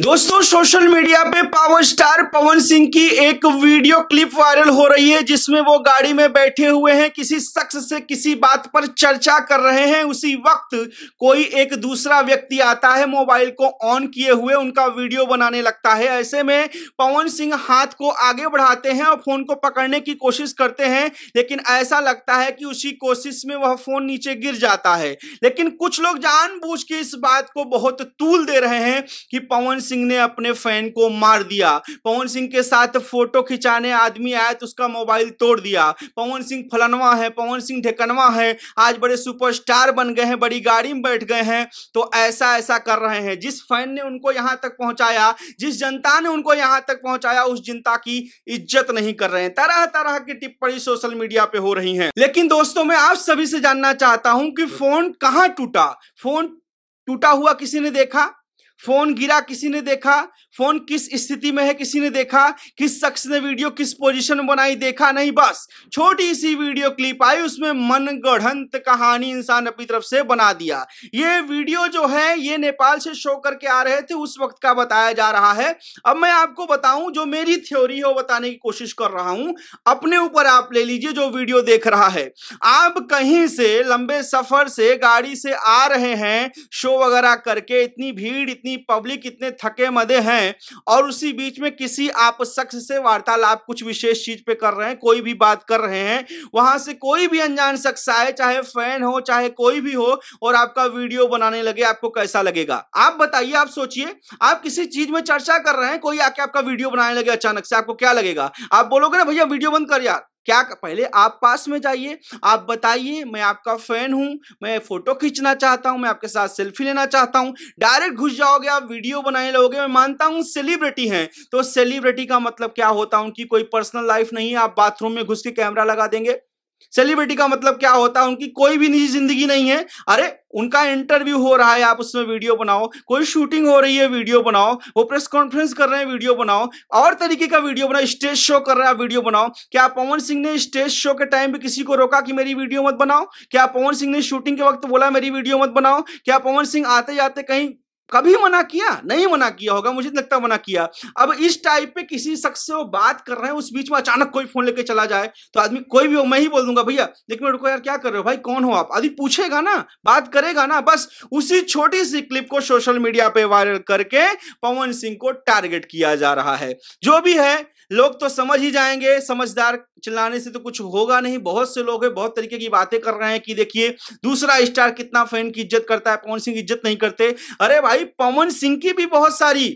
दोस्तों social media पे power star Pawan Singh की एक वीडियो क्लिप वायरल हो रही है जिसमें वो गाड़ी में बैठे हुए हैं किसी शख्स से किसी बात पर चर्चा कर रहे हैं उसी वक्त कोई एक दूसरा व्यक्ति आता है मोबाइल को ऑन किए हुए उनका वीडियो बनाने लगता है ऐसे में पवन सिंह हाथ को आगे बढ़ाते हैं और फोन को पकड़ने की कोशिश करते हैं लेकिन ऐसा लगता है कि उसी कोशिश में वह फोन नीचे गिर जाता है लेकिन कुछ लोग जानबूझ के इस बात को बहुत तूल दे रहे हैं कि पवन सिंह ने अपने फैन को मार दिया पवन सिंह के साथ फोटो खिंचाने आदमी आया तो उसका मोबाइल तोड़ दिया पवन सिंह फलनवा है पवन सिंह ढेकनवा है आज बड़े सुपरस्टार बन गए हैं बड़ी गाड़ी में बैठ गए हैं तो ऐसा ऐसा कर रहे हैं जिस फैन ने उनको यहां तक पहुंचाया जिस जनता ने उनको यहां तक पहुंचाया उस जनता की इज्जत नहीं कर रहे हैं तरह तरह की टिप्पणी सोशल मीडिया पे हो रही है लेकिन दोस्तों मैं आप सभी से जानना चाहता हूं कि फोन कहां टूटा फोन टूटा हुआ किसी ने देखा फोन गिरा किसी ने देखा फोन किस स्थिति में है किसी ने देखा किस शख्स ने वीडियो किस पोजीशन में बनाई देखा नहीं बस छोटी सी वीडियो क्लिप आई उसमें मन गढ़ंत कहानी इंसान अपनी तरफ से बना दिया ये वीडियो जो है ये नेपाल से शो करके आ रहे थे उस वक्त का बताया जा रहा है अब मैं आपको बताऊं जो मेरी थ्योरी है वो बताने की कोशिश कर रहा हूं अपने ऊपर आप ले लीजिए जो वीडियो देख रहा है आप कहीं से लंबे सफर से गाड़ी से आ रहे हैं शो वगैरह करके इतनी भीड़ इतनी इतनी पब्लिक इतने थके मदे हैं और उसी बीच में किसी आप शख्स से वार्तालाप कुछ विशेष चीज पे कर रहे हैं कोई भी बात कर रहे हैं वहां से कोई भी अनजान शख्स आए चाहे फैन हो चाहे कोई भी हो और आपका वीडियो बनाने लगे आपको कैसा लगेगा आप बताइए आप सोचिए आप किसी चीज में चर्चा कर रहे हैं कोई आके आपका वीडियो बनाने लगे अचानक से आपको क्या लगेगा आप बोलोगे ना भैया वीडियो बंद कर यार क्या पहले आप पास में जाइए आप बताइए मैं आपका फैन हूं मैं फोटो खींचना चाहता हूं मैं आपके साथ सेल्फी लेना चाहता हूं डायरेक्ट घुस जाओगे आप वीडियो बनाने लगोगे मैं मानता हूं सेलिब्रिटी हैं तो सेलिब्रिटी का मतलब क्या होता है उनकी कोई पर्सनल लाइफ नहीं है आप बाथरूम में घुस के कैमरा लगा देंगे सेलिब्रिटी का मतलब क्या होता है उनकी कोई भी निजी जिंदगी नहीं है अरे उनका इंटरव्यू हो रहा है आप उसमें वीडियो बनाओ कोई शूटिंग हो रही है वीडियो बनाओ वो प्रेस कॉन्फ्रेंस कर रहे हैं वीडियो बनाओ और तरीके का वीडियो बनाओ स्टेज शो कर रहे हैं वीडियो बनाओ क्या पवन सिंह ने स्टेज शो के टाइम पे किसी को रोका कि मेरी वीडियो मत बनाओ क्या पवन सिंह ने शूटिंग के वक्त बोला मेरी वीडियो मत बनाओ क्या पवन सिंह आते जाते कहीं कभी मना किया नहीं मना किया होगा मुझे लगता मना किया अब इस टाइप पे किसी शख्स से वो बात कर रहे हैं उस बीच में अचानक कोई फोन लेके चला जाए तो आदमी कोई भी हो मैं ही बोल दूंगा भैया लेकिन रुको यार क्या कर रहे हो भाई कौन हो आप आदमी पूछेगा ना बात करेगा ना बस उसी छोटी सी क्लिप को सोशल मीडिया पे वायरल करके पवन सिंह को टारगेट किया जा रहा है जो भी है लोग तो समझ ही जाएंगे समझदार चिल्लाने से तो कुछ होगा नहीं बहुत से लोग हैं बहुत तरीके की बातें कर रहे हैं कि देखिए दूसरा स्टार कितना फैन की इज्जत करता है पवन सिंह इज्जत नहीं करते अरे भाई पवन सिंह की भी बहुत सारी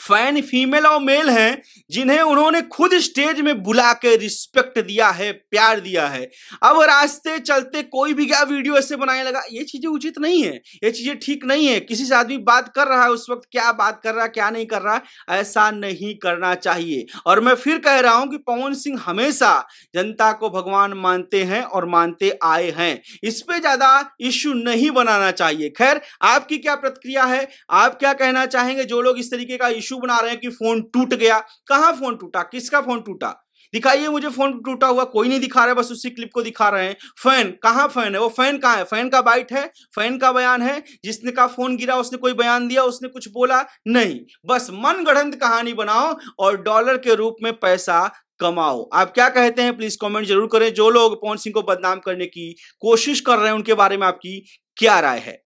फैन फीमेल और मेल हैं जिन्हें उन्होंने खुद स्टेज में बुला के रिस्पेक्ट दिया है प्यार दिया है अब रास्ते चलते कोई भी क्या वीडियो ऐसे बनाने लगा ये चीज़ें उचित नहीं है ये चीज़ें ठीक नहीं है किसी से आदमी बात कर रहा है उस वक्त क्या बात कर रहा है क्या नहीं कर रहा है ऐसा नहीं करना चाहिए और मैं फिर कह रहा हूं कि पवन सिंह हमेशा जनता को भगवान मानते हैं और मानते आए हैं इस पर ज़्यादा इश्यू नहीं बनाना चाहिए खैर आपकी क्या प्रतिक्रिया है आप क्या कहना चाहेंगे जो लोग इस तरीके का इशू बना रहे हैं कि फोन टूट गया कहाँ फोन टूटा किसका फोन टूटा दिखाइए मुझे फोन टूटा हुआ कोई नहीं दिखा रहा है बस उसी क्लिप को दिखा रहे हैं फैन कहाँ फैन है वो फैन कहाँ है फैन का बाइट है फैन का बयान है जिसने का फोन गिरा उसने कोई बयान दिया उसने कुछ बोला नहीं बस मन गढ़ंत कहानी बनाओ और डॉलर के रूप में पैसा कमाओ आप क्या कहते हैं प्लीज कमेंट जरूर करें जो लोग पवन सिंह को बदनाम करने की कोशिश कर रहे हैं उनके बारे में आपकी क्या राय है